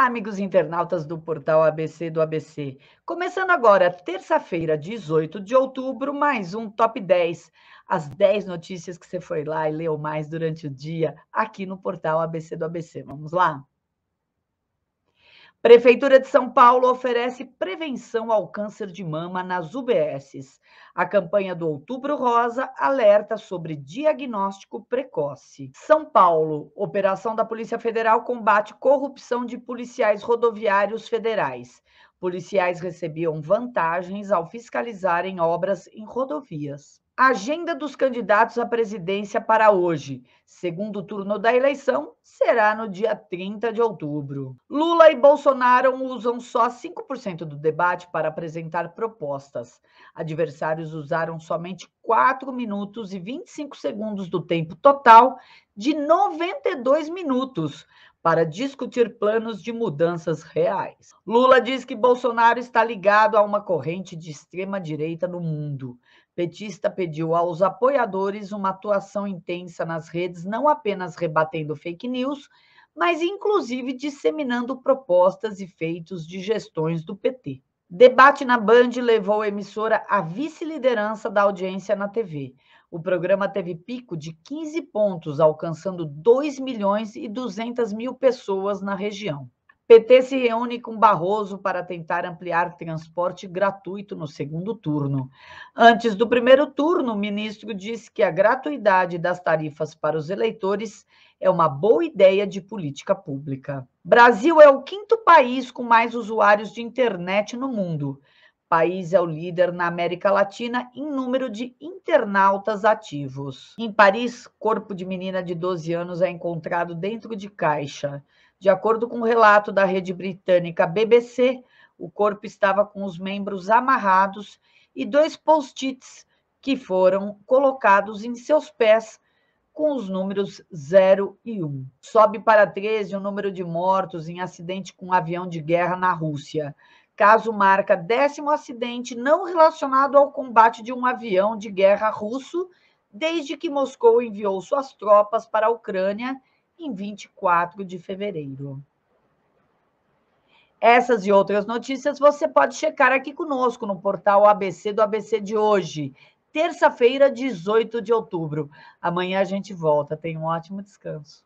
Olá, amigos internautas do portal ABC do ABC. Começando agora, terça-feira, 18 de outubro, mais um Top 10. As 10 notícias que você foi lá e leu mais durante o dia aqui no portal ABC do ABC. Vamos lá? Prefeitura de São Paulo oferece prevenção ao câncer de mama nas UBSs. A campanha do Outubro Rosa alerta sobre diagnóstico precoce. São Paulo, operação da Polícia Federal combate corrupção de policiais rodoviários federais. Policiais recebiam vantagens ao fiscalizarem obras em rodovias. A agenda dos candidatos à presidência para hoje, segundo turno da eleição, será no dia 30 de outubro. Lula e Bolsonaro usam só 5% do debate para apresentar propostas. Adversários usaram somente 4 minutos e 25 segundos do tempo total de 92 minutos para discutir planos de mudanças reais. Lula diz que Bolsonaro está ligado a uma corrente de extrema direita no mundo, Petista pediu aos apoiadores uma atuação intensa nas redes, não apenas rebatendo fake news, mas inclusive disseminando propostas e feitos de gestões do PT. Debate na Band levou a emissora à vice-liderança da audiência na TV. O programa teve pico de 15 pontos, alcançando 2 milhões e 200 mil pessoas na região. PT se reúne com Barroso para tentar ampliar transporte gratuito no segundo turno. Antes do primeiro turno, o ministro disse que a gratuidade das tarifas para os eleitores é uma boa ideia de política pública. Brasil é o quinto país com mais usuários de internet no mundo. O país é o líder na América Latina em número de internautas ativos. Em Paris, corpo de menina de 12 anos é encontrado dentro de caixa. De acordo com o um relato da rede britânica BBC, o corpo estava com os membros amarrados e dois post-its que foram colocados em seus pés com os números 0 e 1. Sobe para 13 o número de mortos em acidente com um avião de guerra na Rússia. Caso marca décimo acidente não relacionado ao combate de um avião de guerra russo desde que Moscou enviou suas tropas para a Ucrânia em 24 de fevereiro. Essas e outras notícias você pode checar aqui conosco no portal ABC do ABC de hoje, terça-feira, 18 de outubro. Amanhã a gente volta. Tenha um ótimo descanso.